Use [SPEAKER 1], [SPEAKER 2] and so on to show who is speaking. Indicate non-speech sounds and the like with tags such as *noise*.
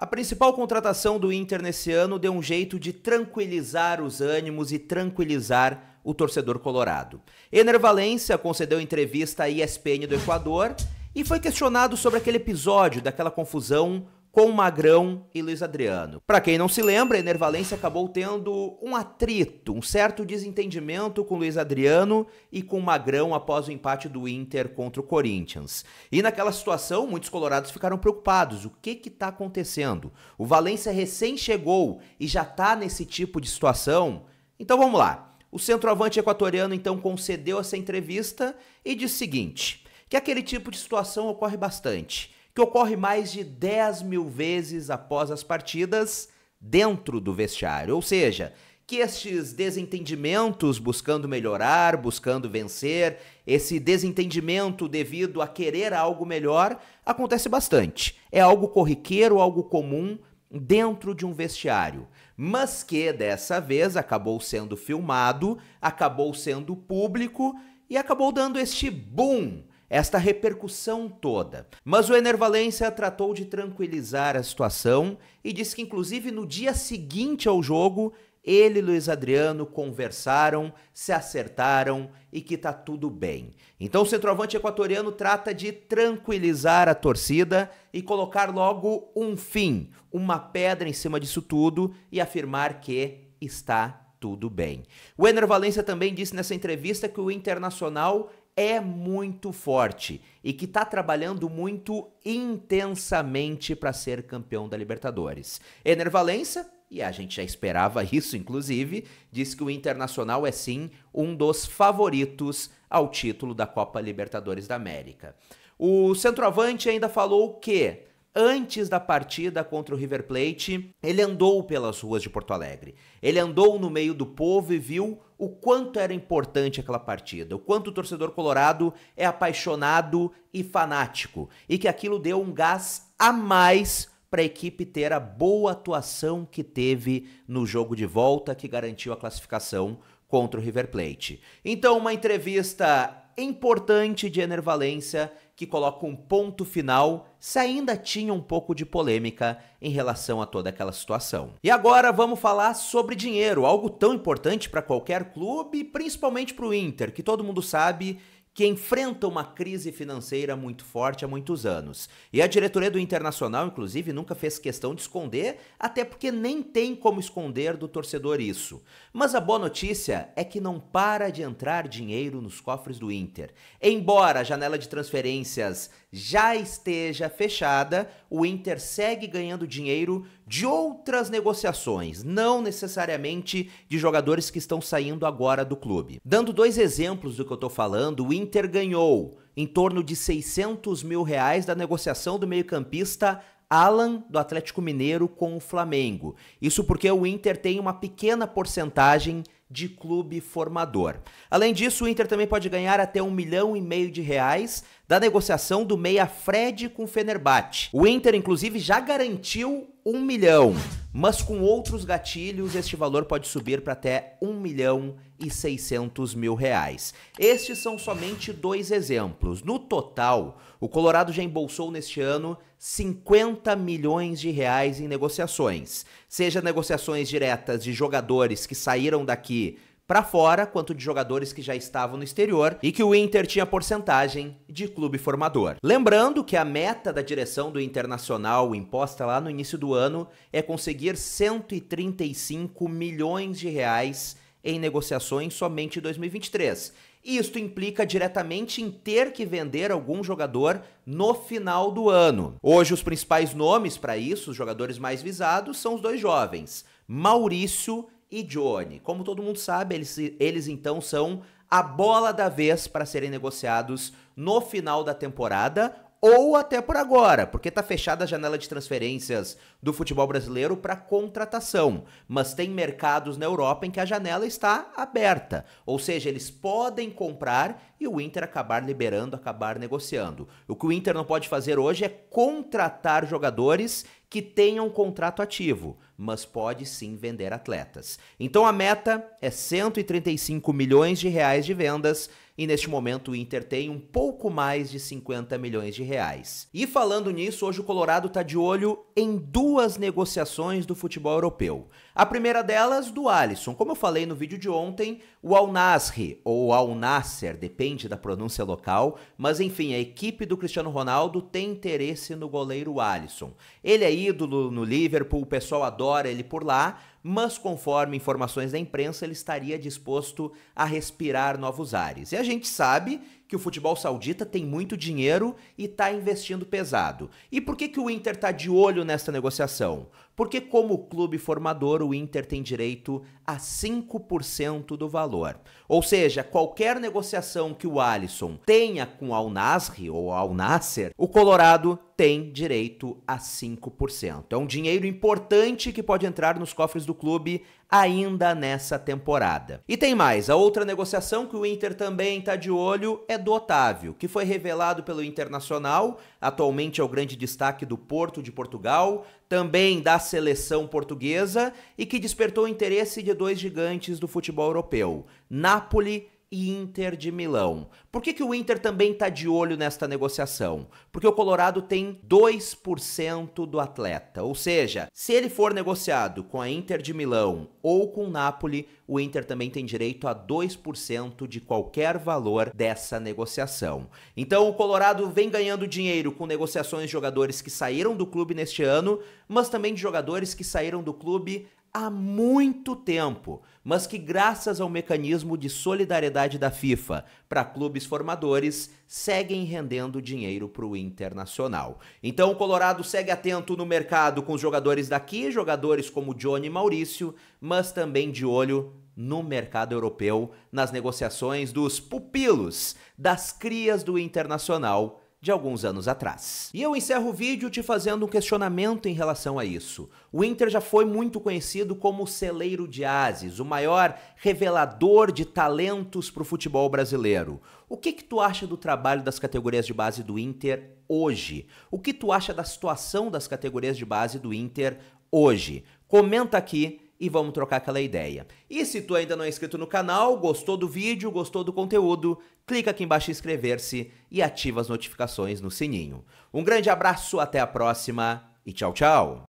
[SPEAKER 1] A principal contratação do Inter nesse ano deu um jeito de tranquilizar os ânimos e tranquilizar o torcedor colorado. Ener Valência concedeu entrevista à ESPN do Equador e foi questionado sobre aquele episódio daquela confusão com Magrão e Luiz Adriano. Para quem não se lembra, Enervalência acabou tendo um atrito, um certo desentendimento com Luiz Adriano e com Magrão após o empate do Inter contra o Corinthians. E naquela situação, muitos colorados ficaram preocupados. O que que tá acontecendo? O Valência recém chegou e já tá nesse tipo de situação? Então vamos lá. O centroavante equatoriano então concedeu essa entrevista e disse o seguinte: que aquele tipo de situação ocorre bastante que ocorre mais de 10 mil vezes após as partidas dentro do vestiário. Ou seja, que estes desentendimentos buscando melhorar, buscando vencer, esse desentendimento devido a querer algo melhor, acontece bastante. É algo corriqueiro, algo comum dentro de um vestiário, mas que dessa vez acabou sendo filmado, acabou sendo público e acabou dando este boom esta repercussão toda. Mas o Enervalência tratou de tranquilizar a situação e disse que, inclusive, no dia seguinte ao jogo, ele e Luiz Adriano conversaram, se acertaram e que tá tudo bem. Então o centroavante equatoriano trata de tranquilizar a torcida e colocar logo um fim, uma pedra em cima disso tudo e afirmar que está tudo bem. O Ener Valencia também disse nessa entrevista que o Internacional é muito forte e que está trabalhando muito intensamente para ser campeão da Libertadores. Ener Valença, e a gente já esperava *laughs* isso inclusive, diz que o Internacional é sim um dos favoritos ao título da Copa Libertadores da América. O centroavante ainda falou que antes da partida contra o River Plate, ele andou pelas ruas de Porto Alegre. Ele andou no meio do povo e viu o quanto era importante aquela partida, o quanto o torcedor colorado é apaixonado e fanático, e que aquilo deu um gás a mais para a equipe ter a boa atuação que teve no jogo de volta que garantiu a classificação contra o River Plate. Então, uma entrevista importante de Enervalência que coloca um ponto final se ainda tinha um pouco de polêmica em relação a toda aquela situação. E agora vamos falar sobre dinheiro, algo tão importante para qualquer clube, principalmente para o Inter, que todo mundo sabe que enfrenta uma crise financeira muito forte há muitos anos. E a diretoria do Internacional, inclusive, nunca fez questão de esconder, até porque nem tem como esconder do torcedor isso. Mas a boa notícia é que não para de entrar dinheiro nos cofres do Inter. Embora a janela de transferências já esteja fechada, o Inter segue ganhando dinheiro de outras negociações, não necessariamente de jogadores que estão saindo agora do clube. Dando dois exemplos do que eu estou falando, o Inter ganhou em torno de 600 mil reais da negociação do meio-campista Alan do Atlético Mineiro com o Flamengo. Isso porque o Inter tem uma pequena porcentagem de clube formador. Além disso, o Inter também pode ganhar até um milhão e meio de reais da negociação do meia Fred com Fenerbahçe. O Inter, inclusive, já garantiu um milhão. Mas com outros gatilhos, este valor pode subir para até 1 milhão e 600 mil reais. Estes são somente dois exemplos. No total, o Colorado já embolsou neste ano 50 milhões de reais em negociações, seja negociações diretas de jogadores que saíram daqui para fora, quanto de jogadores que já estavam no exterior e que o Inter tinha porcentagem de clube formador. Lembrando que a meta da direção do Internacional imposta lá no início do ano é conseguir 135 milhões de reais em negociações somente em 2023. E isto implica diretamente em ter que vender algum jogador no final do ano. Hoje, os principais nomes para isso, os jogadores mais visados, são os dois jovens, Maurício e Johnny. Como todo mundo sabe, eles, eles então são a bola da vez para serem negociados no final da temporada ou até por agora, porque está fechada a janela de transferências do futebol brasileiro para contratação, mas tem mercados na Europa em que a janela está aberta, ou seja, eles podem comprar e o Inter acabar liberando, acabar negociando. O que o Inter não pode fazer hoje é contratar jogadores que tenham um contrato ativo, mas pode sim vender atletas. Então a meta é 135 milhões de reais de vendas e neste momento o Inter tem um pouco mais de 50 milhões de reais. E falando nisso, hoje o Colorado está de olho em duas negociações do futebol europeu. A primeira delas do Alisson. Como eu falei no vídeo de ontem, o Al Nassr ou Al Nasser, depende da pronúncia local, mas enfim, a equipe do Cristiano Ronaldo tem interesse no goleiro Alisson. Ele é ídolo no Liverpool, o pessoal adora ele por lá, mas conforme informações da imprensa, ele estaria disposto a respirar novos ares. E a gente sabe que o futebol saudita tem muito dinheiro e está investindo pesado. E por que, que o Inter está de olho nessa negociação? Porque, como clube formador, o Inter tem direito a 5% do valor. Ou seja, qualquer negociação que o Alisson tenha com o Al Nasr ou Al Nasser, o Colorado tem direito a 5%. É um dinheiro importante que pode entrar nos cofres do clube ainda nessa temporada. E tem mais, a outra negociação que o Inter também está de olho é do Otávio, que foi revelado pelo Internacional, atualmente é o grande destaque do Porto de Portugal, também da seleção portuguesa e que despertou o interesse de dois gigantes do futebol europeu, Napoli e Inter de Milão. Por que, que o Inter também está de olho nesta negociação? Porque o Colorado tem 2% do atleta, ou seja, se ele for negociado com a Inter de Milão ou com o Napoli, o Inter também tem direito a 2% de qualquer valor dessa negociação. Então o Colorado vem ganhando dinheiro com negociações de jogadores que saíram do clube neste ano, mas também de jogadores que saíram do clube há muito tempo, mas que, graças ao mecanismo de solidariedade da FIFA para clubes formadores, seguem rendendo dinheiro para o internacional. Então, o Colorado segue atento no mercado com os jogadores daqui, jogadores como Johnny e Maurício, mas também de olho no mercado europeu, nas negociações dos pupilos, das crias do internacional de alguns anos atrás. E eu encerro o vídeo te fazendo um questionamento em relação a isso. O Inter já foi muito conhecido como o celeiro de ases, o maior revelador de talentos para o futebol brasileiro. O que que tu acha do trabalho das categorias de base do Inter hoje? O que tu acha da situação das categorias de base do Inter hoje? Comenta aqui e vamos trocar aquela ideia. E se tu ainda não é inscrito no canal, gostou do vídeo, gostou do conteúdo, clica aqui embaixo em inscrever-se e ativa as notificações no sininho. Um grande abraço, até a próxima e tchau, tchau!